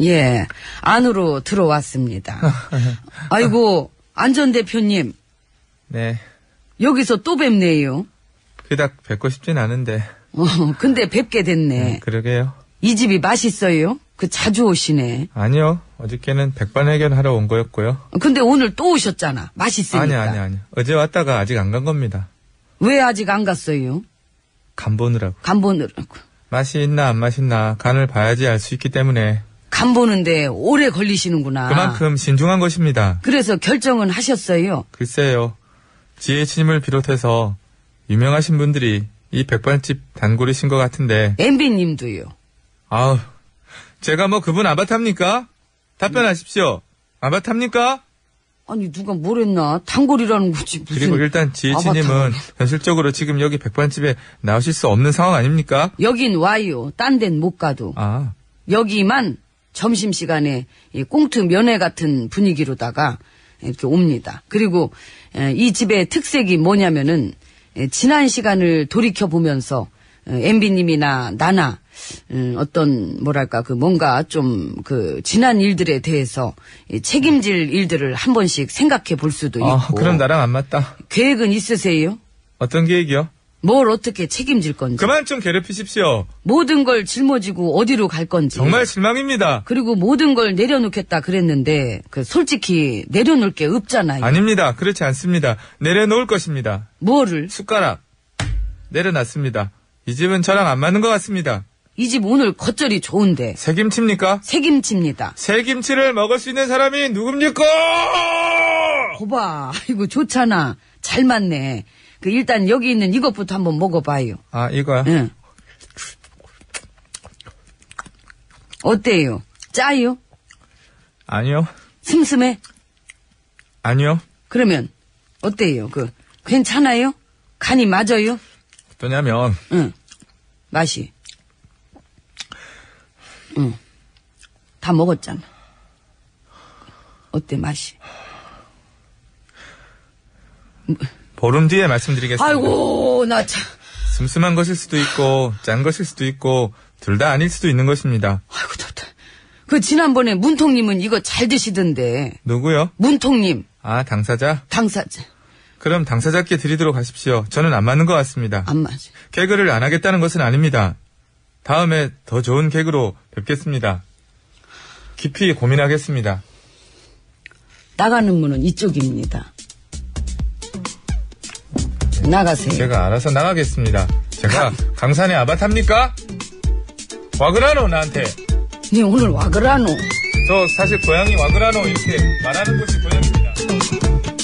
예, 안으로 들어왔습니다. 아이고, 안전 대표님. 네. 여기서 또 뵙네요. 그닥 뵙고 싶진 않은데. 어, 근데 뵙게 됐네. 네, 그러게요. 이 집이 맛있어요? 그 자주 오시네. 아니요. 어저께는 백반회견하러 온 거였고요. 근데 오늘 또 오셨잖아. 맛있으니까. 아니, 요 아니, 요 아니. 요 어제 왔다가 아직 안 간 겁니다. 왜 아직 안 갔어요? 간 보느라고. 간 보느라고. 맛이 있나 안 맛있나 간을 봐야지 알 수 있기 때문에. 간 보는데 오래 걸리시는구나. 그만큼 신중한 것입니다. 그래서 결정은 하셨어요? 글쎄요. 지혜님을 비롯해서 유명하신 분들이 이 백반집 단골이신 것 같은데. 엠비님도요. 아우, 제가 뭐 그분 아바타입니까? 답변하십시오. 아바타입니까? 아니 누가 뭘 했나 단골이라는 거지 무슨 그리고 일단 지혜치님은 현실적으로 지금 여기 백반집에 나오실 수 없는 상황 아닙니까? 여긴 와요 딴 데는 못 가도 아. 여기만 점심시간에 이 꽁트 면회 같은 분위기로다가 이렇게 옵니다 그리고 이 집의 특색이 뭐냐면은 지난 시간을 돌이켜보면서 엠비님이나 나나 음, 어떤 뭐랄까 그 뭔가 좀 그 지난 일들에 대해서 책임질 일들을 한 번씩 생각해 볼 수도 아, 있고. 아, 그럼 나랑 안 맞다. 계획은 있으세요? 어떤 계획이요? 뭘 어떻게 책임질 건지. 그만 좀 괴롭히십시오. 모든 걸 짊어지고 어디로 갈 건지. 정말 실망입니다. 그리고 모든 걸 내려놓겠다 그랬는데 그 솔직히 내려놓을 게 없잖아요. 아닙니다. 그렇지 않습니다. 내려놓을 것입니다. 뭐를? 숟가락. 내려놨습니다. 이 집은 저랑 안 맞는 것 같습니다. 이집 오늘 겉절이 좋은데. 새김치입니까? 새김치입니다. 새김치를 먹을 수 있는 사람이 누굽니까? 봐봐 아이고, 좋잖아. 잘 맞네. 그, 일단 여기 있는 이것부터 한번 먹어봐요. 아, 이거야 응. 어때요? 짜요? 아니요. 슴슴해? 아니요. 그러면, 어때요? 그, 괜찮아요? 간이 맞아요? 어떠냐면, 응. 맛이. 다 먹었잖아. 어때 맛이? 보름 뒤에 말씀드리겠습니다. 아이고 나 참. 슴슴한 것일 수도 있고 짠 것일 수도 있고 둘 다 아닐 수도 있는 것입니다. 아이고 답답. 그 지난번에 문통님은 이거 잘 드시던데. 누구요? 문통님. 아 당사자? 당사자. 그럼 당사자께 드리도록 하십시오. 저는 안 맞는 것 같습니다. 안 맞아. 개그를 안 하겠다는 것은 아닙니다. 다음에 더 좋은 개그로 뵙겠습니다. 깊이 고민하겠습니다. 나가는 문은 이쪽입니다. 나가세요. 제가 알아서 나가겠습니다. 제가 강산의 아바타입니까? 와그라노 나한테. 네 오늘 와그라노. 저 사실 고양이 와그라노 이렇게 말하는 것이 고양입니다.